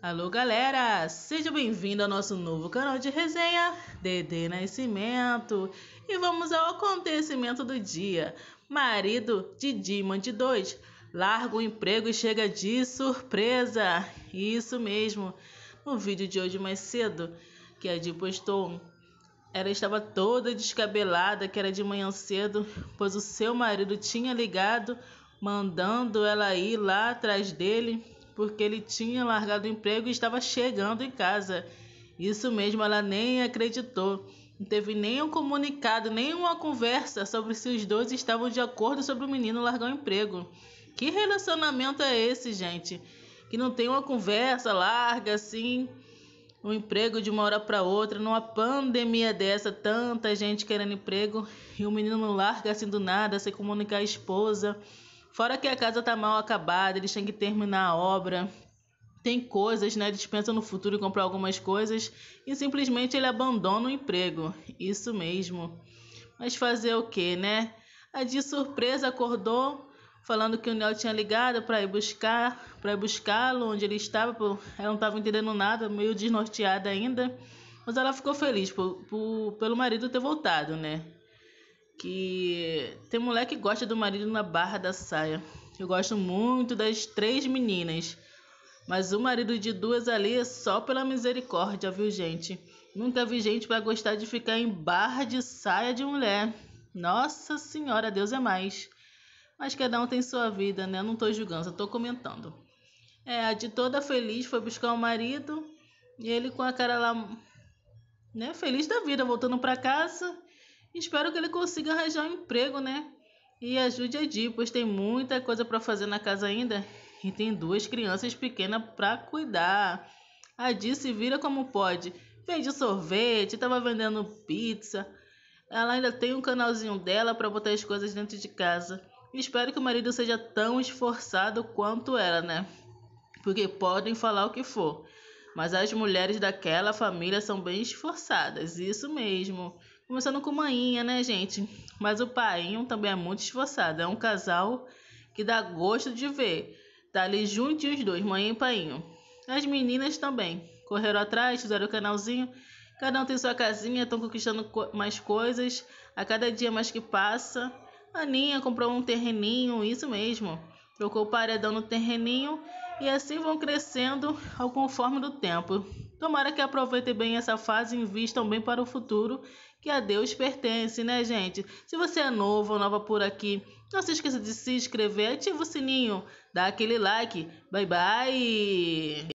Alô galera, seja bem-vindo ao nosso novo canal de resenha DD Nascimento E vamos ao acontecimento do dia Marido de Dima de 2 larga o emprego e chega de surpresa Isso mesmo, no vídeo de hoje mais cedo que a Di postou ela estava toda descabelada, que era de manhã cedo, pois o seu marido tinha ligado, mandando ela ir lá atrás dele porque ele tinha largado o emprego e estava chegando em casa. Isso mesmo, ela nem acreditou. Não teve nenhum comunicado, nenhuma conversa sobre se os dois estavam de acordo sobre o menino largar o emprego. Que relacionamento é esse, gente? Que não tem uma conversa larga assim, um emprego de uma hora para outra, numa pandemia dessa, tanta gente querendo emprego e o menino não larga assim do nada, sem comunicar a esposa. Fora que a casa tá mal acabada, eles têm que terminar a obra. Tem coisas, né? Eles pensam no futuro e comprar algumas coisas e simplesmente ele abandona o emprego. Isso mesmo. Mas fazer o que, né? A de surpresa acordou falando que o Neo tinha ligado para ir buscar, para ir buscá-lo onde ele estava. Ela não estava entendendo nada, meio desnorteada ainda. Mas ela ficou feliz por, por, pelo marido ter voltado, né? que tem moleque que gosta do marido na barra da saia. Eu gosto muito das três meninas. Mas o marido de duas ali é só pela misericórdia, viu, gente? Nunca vi gente para gostar de ficar em barra de saia de mulher. Nossa Senhora, Deus é mais. Mas cada um tem sua vida, né? Eu não tô julgando, só tô comentando. É, a de toda feliz foi buscar o marido e ele com a cara lá, né, feliz da vida, voltando para casa. Espero que ele consiga arranjar um emprego, né? E ajude a Di, pois tem muita coisa para fazer na casa ainda e tem duas crianças pequenas para cuidar. A Di se vira como pode. Vende sorvete, estava vendendo pizza. Ela ainda tem um canalzinho dela para botar as coisas dentro de casa. Espero que o marido seja tão esforçado quanto ela, né? Porque podem falar o que for, mas as mulheres daquela família são bem esforçadas, isso mesmo. Começando com manhinha, né, gente? Mas o Painho também é muito esforçado. É um casal que dá gosto de ver. Tá ali juntinho os dois, Maninha e Painho. As meninas também. Correram atrás, fizeram o canalzinho. Cada um tem sua casinha, estão conquistando mais coisas. A cada dia mais que passa. Aninha comprou um terreninho, isso mesmo. Trocou o paredão no terreninho. E assim vão crescendo ao conforme do tempo. Tomara que aproveitem bem essa fase e invistam bem para o futuro que a Deus pertence, né, gente? Se você é novo ou nova por aqui, não se esqueça de se inscrever, ativa o sininho, dá aquele like. Bye bye!